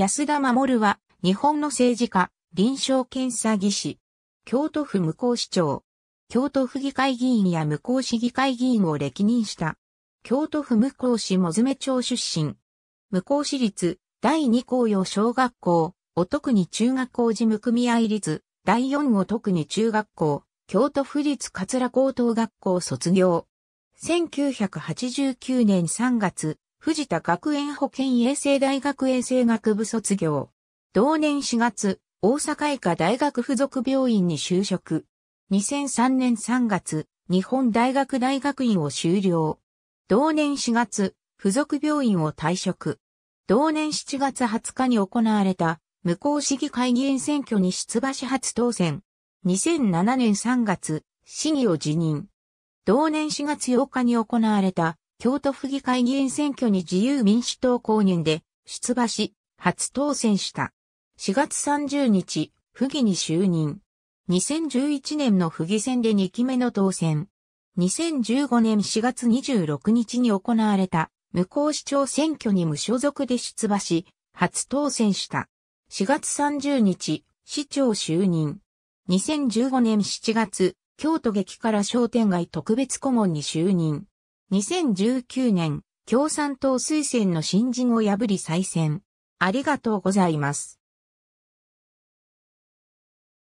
安田守は、日本の政治家、臨床検査技師、京都府向市長、京都府議会議員や向市議会議員を歴任した。京都府向市もずめ町出身。向市立第2校用小学校、お特に中学校事務組合立、第4号特に中学校、京都府立桂高等学校卒業。1989年3月、藤田学園保健衛生大学衛生学部卒業。同年4月、大阪医科大学附属病院に就職。2003年3月、日本大学大学院を修了。同年4月、附属病院を退職。同年7月20日に行われた、向こう市議会議員選挙に出馬し初当選。2007年3月、市議を辞任。同年4月8日に行われた、京都府議会議員選挙に自由民主党公認で出馬し、初当選した。4月30日、府議に就任。2011年の府議選で2期目の当選。2015年4月26日に行われた無効市長選挙に無所属で出馬し、初当選した。4月30日、市長就任。2015年7月、京都劇から商店街特別顧問に就任。2019年、共産党推薦の新人を破り再選。ありがとうございます。